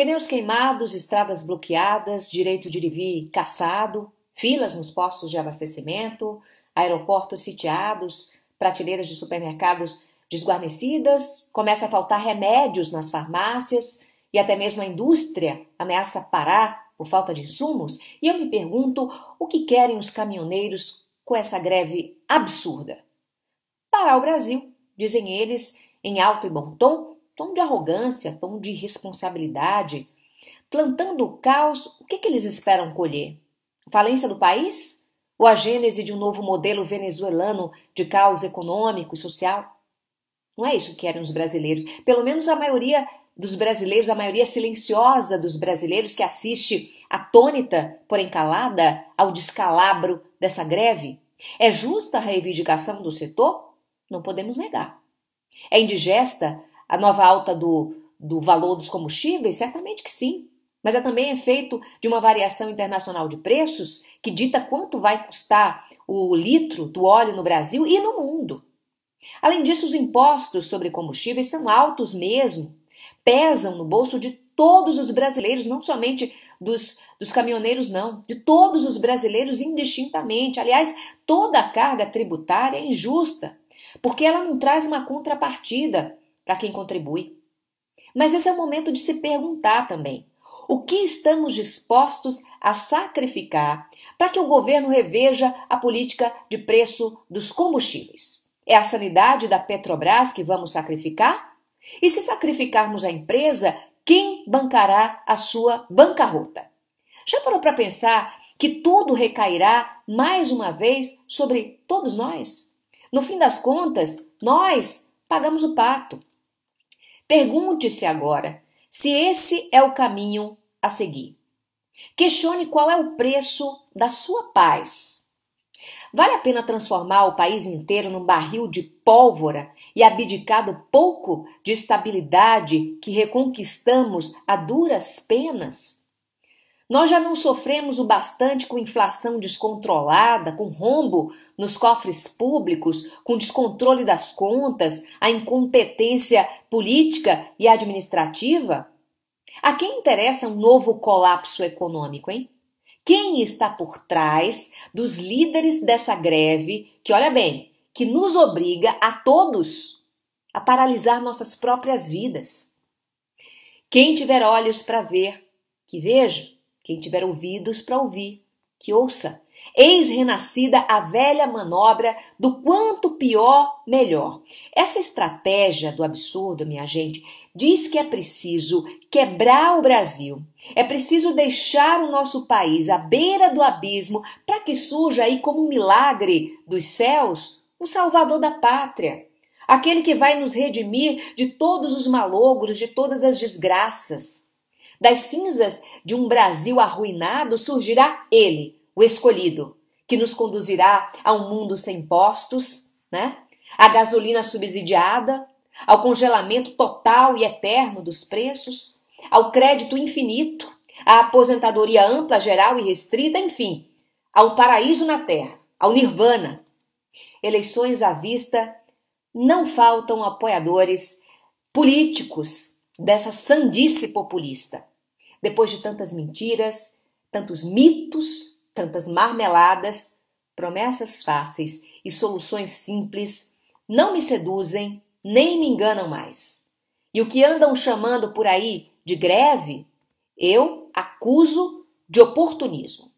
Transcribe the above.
Pneus queimados, estradas bloqueadas, direito de ir caçado, filas nos postos de abastecimento, aeroportos sitiados, prateleiras de supermercados desguarnecidas, começa a faltar remédios nas farmácias e até mesmo a indústria ameaça parar por falta de insumos. E eu me pergunto o que querem os caminhoneiros com essa greve absurda? Parar o Brasil, dizem eles em alto e bom tom, tom de arrogância, tom de irresponsabilidade. Plantando o caos, o que, que eles esperam colher? Falência do país? Ou a gênese de um novo modelo venezuelano de caos econômico e social? Não é isso que querem os brasileiros. Pelo menos a maioria dos brasileiros, a maioria silenciosa dos brasileiros que assiste atônita, porém calada, ao descalabro dessa greve. É justa a reivindicação do setor? Não podemos negar. É indigesta a nova alta do, do valor dos combustíveis? Certamente que sim. Mas é também efeito de uma variação internacional de preços que dita quanto vai custar o litro do óleo no Brasil e no mundo. Além disso, os impostos sobre combustíveis são altos mesmo, pesam no bolso de todos os brasileiros, não somente dos, dos caminhoneiros, não, de todos os brasileiros indistintamente. Aliás, toda a carga tributária é injusta, porque ela não traz uma contrapartida para quem contribui. Mas esse é o momento de se perguntar também: o que estamos dispostos a sacrificar para que o governo reveja a política de preço dos combustíveis? É a sanidade da Petrobras que vamos sacrificar? E se sacrificarmos a empresa, quem bancará a sua bancarrota? Já parou para pensar que tudo recairá mais uma vez sobre todos nós? No fim das contas, nós pagamos o pato. Pergunte-se agora se esse é o caminho a seguir. Questione qual é o preço da sua paz. Vale a pena transformar o país inteiro num barril de pólvora e abdicar do pouco de estabilidade que reconquistamos a duras penas? Nós já não sofremos o bastante com inflação descontrolada, com rombo nos cofres públicos, com descontrole das contas, a incompetência política e administrativa? A quem interessa um novo colapso econômico, hein? Quem está por trás dos líderes dessa greve que, olha bem, que nos obriga a todos a paralisar nossas próprias vidas? Quem tiver olhos para ver, que veja. Quem tiver ouvidos para ouvir, que ouça. Eis renascida a velha manobra do quanto pior, melhor. Essa estratégia do absurdo, minha gente, diz que é preciso quebrar o Brasil. É preciso deixar o nosso país à beira do abismo para que surja aí como um milagre dos céus o salvador da pátria. Aquele que vai nos redimir de todos os malogros, de todas as desgraças. Das cinzas de um Brasil arruinado surgirá ele, o escolhido, que nos conduzirá a um mundo sem impostos, né? A gasolina subsidiada, ao congelamento total e eterno dos preços, ao crédito infinito, à aposentadoria ampla, geral e restrita, enfim, ao paraíso na terra, ao nirvana. Eleições à vista, não faltam apoiadores políticos dessa sandice populista. Depois de tantas mentiras, tantos mitos, tantas marmeladas, promessas fáceis e soluções simples não me seduzem nem me enganam mais. E o que andam chamando por aí de greve, eu acuso de oportunismo.